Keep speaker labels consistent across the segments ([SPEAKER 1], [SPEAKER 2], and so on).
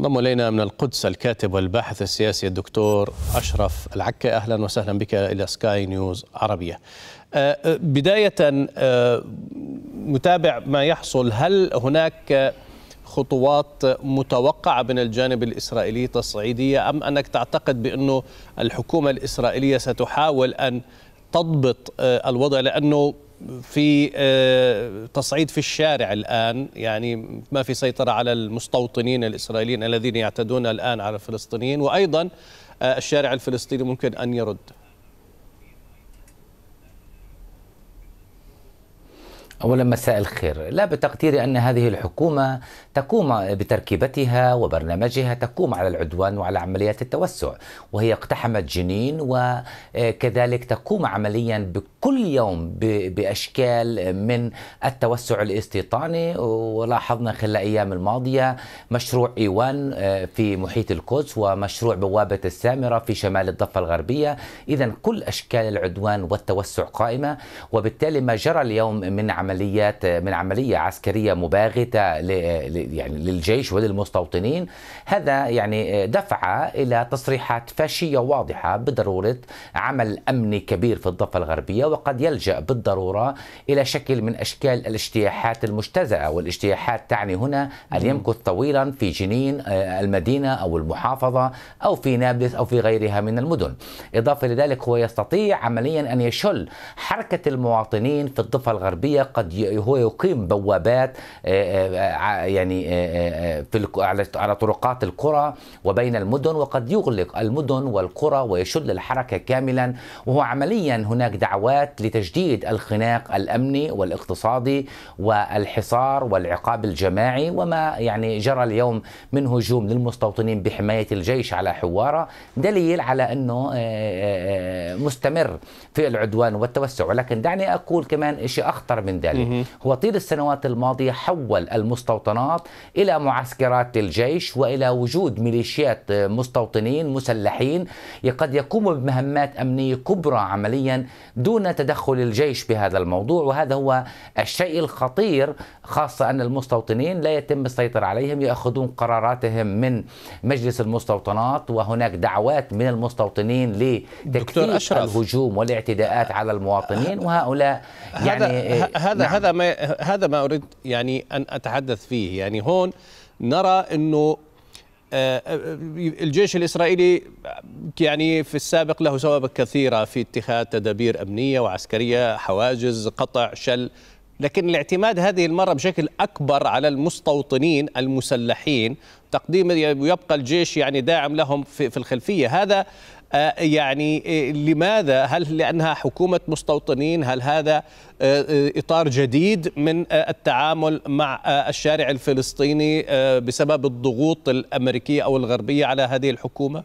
[SPEAKER 1] انضم الينا من القدس الكاتب والباحث السياسي الدكتور اشرف العكا اهلا وسهلا بك الى سكاي نيوز عربيه. آه، آه، بدايه آه، متابع ما يحصل هل هناك خطوات متوقعه من الجانب الاسرائيلي تصعيديه ام انك تعتقد بانه الحكومه الاسرائيليه ستحاول ان تضبط الوضع لانه في آه، تصعيد في الشارع الآن يعني ما في سيطرة على المستوطنين الإسرائيليين الذين يعتدون الآن على الفلسطينيين وأيضا آه، الشارع الفلسطيني ممكن أن يرد
[SPEAKER 2] اولا مساء الخير، لا بتقديري ان هذه الحكومه تقوم بتركيبتها وبرنامجها تقوم على العدوان وعلى عمليات التوسع، وهي اقتحمت جنين وكذلك تقوم عمليا بكل يوم باشكال من التوسع الاستيطاني ولاحظنا خلال الايام الماضيه مشروع ايوان آه، في محيط القدس ومشروع بوابه السامره في شمال الضفه الغربيه، اذا كل اشكال العدوان والتوسع قائمه وبالتالي ما جرى اليوم من عمليات عمليات من عمليه عسكريه مباغته يعني للجيش وللمستوطنين هذا يعني دفع الى تصريحات فاشيه واضحه بضروره عمل امني كبير في الضفه الغربيه وقد يلجا بالضروره الى شكل من اشكال الاجتياحات المجتزاه والاجتياحات تعني هنا ان يمكث طويلا في جنين آه، المدينه او المحافظه او في نابلس او في غيرها من المدن اضافه لذلك هو يستطيع عمليا ان يشل حركه المواطنين في الضفه الغربيه قد هو يقيم بوابات آه، آه، يعني آه، في على طرقات القرى وبين المدن وقد يغلق المدن والقرى ويشل الحركه كاملا وهو عمليا هناك دعوات لتجديد الخناق الامني والاقتصادي والحصار والعقاب الجماعي وما يعني جرى اليوم من هجوم للمستوطنين بحمايه الجيش على حواره دليل على انه مستمر في العدوان والتوسع ولكن دعني اقول كمان شيء اخطر من ذلك عليه هو طيل السنوات الماضية حول المستوطنات إلى معسكرات الجيش وإلى وجود ميليشيات مستوطنين مسلحين قد يقوموا بمهمات أمنية كبرى عمليا دون تدخل الجيش بهذا الموضوع وهذا هو الشيء الخطير خاصة أن المستوطنين لا يتم السيطرة عليهم يأخذون قراراتهم من مجلس المستوطنات وهناك دعوات من المستوطنين
[SPEAKER 1] لتكثيف الهجوم والاعتداءات على المواطنين آه، وهؤلاء يعني آه، هذا هذا نعم. هذا ما هذا ما اريد يعني ان اتحدث فيه يعني هون نرى انه آه، آه، الجيش الاسرائيلي يعني في السابق له سوابق كثيره في اتخاذ تدابير امنيه وعسكريه حواجز قطع شل لكن الاعتماد هذه المره بشكل اكبر على المستوطنين المسلحين تقديم يبقى الجيش يعني داعم لهم في الخلفيه هذا آه، يعني آه، لماذا هل لأنها حكومة مستوطنين هل هذا آه، إطار جديد من التعامل مع الشارع الفلسطيني بسبب الضغوط الأمريكية أو الغربية على هذه الحكومة؟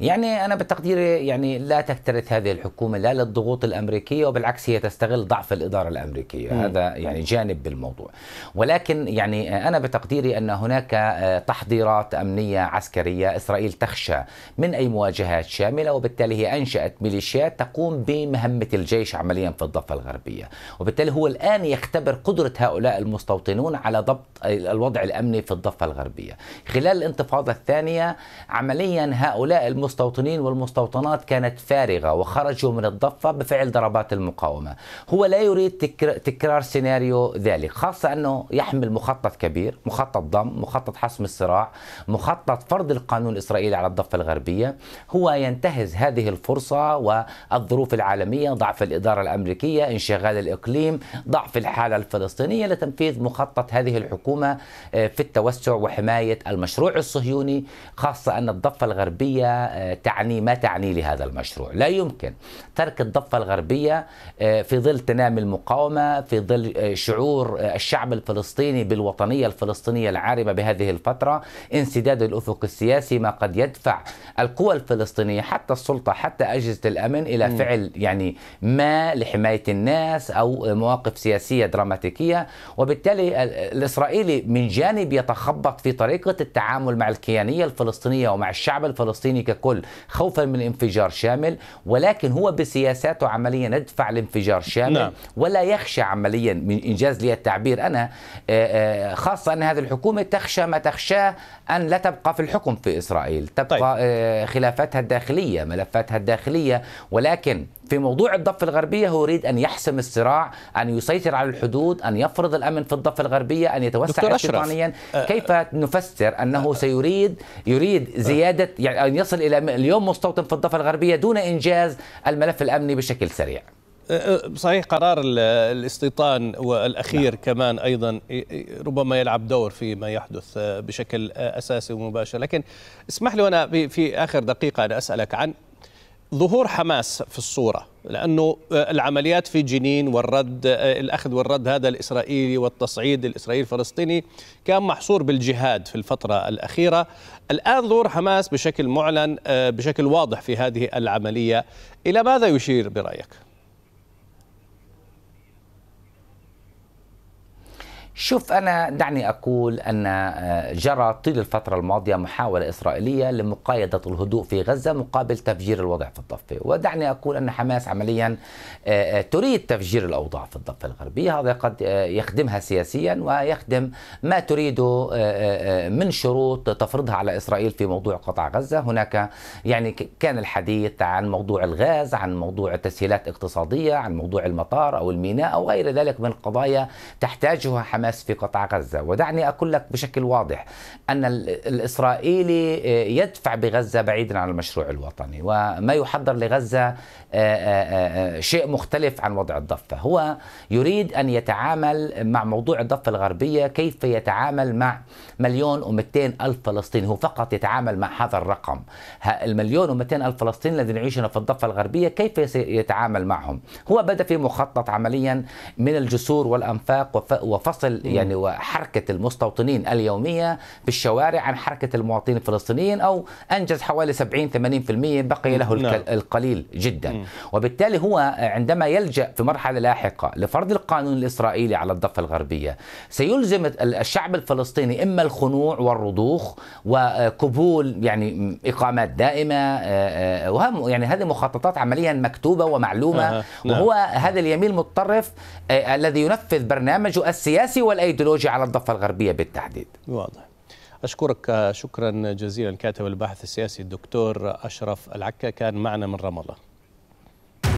[SPEAKER 2] يعني أنا بتقديري يعني لا تكترث هذه الحكومة لا للضغوط الأمريكية وبالعكس هي تستغل ضعف الإدارة الأمريكية م. هذا يعني جانب بالموضوع ولكن يعني أنا بتقديري أن هناك آه، تحضيرات أمنية عسكرية إسرائيل تخشى من أي مواجهات شاملة وبالتالي هي أنشأت ميليشيات تقوم بمهمة الجيش عمليا في الضفة الغربية وبالتالي هو الآن يختبر قدرة هؤلاء المستوطنون على ضبط الوضع الأمني في الضفة الغربية خلال الانتفاضة الثانية عمليا هؤلاء المستوطنون المستوطنين والمستوطنات كانت فارغة وخرجوا من الضفة بفعل ضربات المقاومة هو لا يريد تكرار سيناريو ذلك خاصة أنه يحمل مخطط كبير مخطط ضم مخطط حسم الصراع مخطط فرض القانون الإسرائيلي على الضفة الغربية هو ينتهز هذه الفرصة والظروف العالمية ضعف الإدارة الأمريكية انشغال الإقليم ضعف الحالة الفلسطينية لتنفيذ مخطط هذه الحكومة آه، في التوسع وحماية المشروع الصهيوني خاصة أن الضفة الغربية آه، تعني ما تعني لهذا المشروع لا يمكن ترك الضفة الغربية آه، في ظل تنامي المقاومة في ظل آه، شعور آه، الشعب الفلسطيني بالوطنية الفلسطينية العارمة بهذه الفترة انسداد الأفق السياسي ما قد يدفع القوى الفلسطينية حتى السلطة حتى أجهزة الأمن إلى فعل يعني ما لحماية الناس أو مواقف سياسية دراماتيكية وبالتالي الإسرائيلي من جانب يتخبط في طريقة التعامل مع الكيانية الفلسطينية ومع الشعب الفلسطيني ككل الكل خوفا من انفجار شامل ولكن هو بسياساته عمليا يدفع لانفجار شامل نعم. ولا يخشى عمليا من انجاز لي التعبير انا آه، آه، خاصه ان هذه الحكومه تخشى ما تخشاه ان لا تبقى في الحكم في اسرائيل تبقى طيب. آه، خلافاتها الداخليه ملفاتها الداخليه ولكن في موضوع الضفة الغربية هو يريد أن يحسم الصراع أن يسيطر على الحدود أن يفرض الأمن في الضفة الغربية أن يتوسع استيطانيا آه، كيف نفسر أنه آه، آه. سيريد يريد زيادة يعني أن يصل إلى اليوم مستوطن في الضفة الغربية دون إنجاز الملف الأمني بشكل سريع
[SPEAKER 1] صحيح قرار الاستيطان والاخير لا. نعم. كمان ايضا ربما يلعب دور فيما يحدث بشكل اساسي ومباشر لكن اسمح لي وانا في اخر دقيقه أن اسالك عن ظهور حماس في الصورة لأنه آه، العمليات في جنين والرد آه، الأخذ والرد هذا الإسرائيلي والتصعيد الإسرائيلي الفلسطيني كان محصور بالجهاد في الفترة الأخيرة الآن ظهور حماس بشكل معلن آه، بشكل واضح في هذه العملية إلى ماذا يشير برأيك؟
[SPEAKER 2] شوف أنا دعني أقول أن آه، جرى طيل الفترة الماضية محاولة إسرائيلية لمقايضة الهدوء في غزة مقابل تفجير الوضع في الضفة ودعني أقول أن حماس عمليا آه، آه، تريد تفجير الأوضاع في الضفة الغربية هذا قد يخدمها سياسيا ويخدم ما تريده من شروط تفرضها على إسرائيل في موضوع قطاع غزة هناك يعني كان الحديث عن موضوع الغاز عن موضوع تسهيلات اقتصادية عن موضوع المطار أو الميناء أو غير ذلك من قضايا تحتاجها حماس حماس في قطاع غزة ودعني أقول لك بشكل واضح أن الإسرائيلي آه، يدفع بغزة بعيدا عن المشروع الوطني وما يحضر لغزة آه، آه، شيء مختلف عن وضع الضفة هو يريد أن يتعامل مع موضوع الضفة الغربية كيف يتعامل مع مليون ومئتين ألف فلسطيني هو فقط يتعامل مع هذا الرقم المليون ومئتين ألف فلسطيني الذين يعيشون في الضفة الغربية كيف يتعامل معهم هو بدأ في مخطط عمليا من الجسور والأنفاق وفصل يعني وحركة المستوطنين اليومية بالشوارع عن حركة المواطنين الفلسطينيين أو أنجز حوالي 70-80% بقي له نعم. القليل جدا وبالتالي هو عندما يلجأ في مرحلة لاحقة لفرض القانون الإسرائيلي على الضفة الغربية سيلزم الشعب الفلسطيني إما الخنوع والرضوخ وقبول يعني إقامات دائمة آه، آه، وهم يعني هذه مخططات عمليا مكتوبة ومعلومة نعم. وهو هذا اليمين المتطرف آه، الذي ينفذ برنامجه السياسي والايديولوجي على الضفه الغربيه بالتحديد.
[SPEAKER 1] واضح. اشكرك شكرا جزيلا الكاتب البحث السياسي الدكتور اشرف العكا كان معنا من رام الله.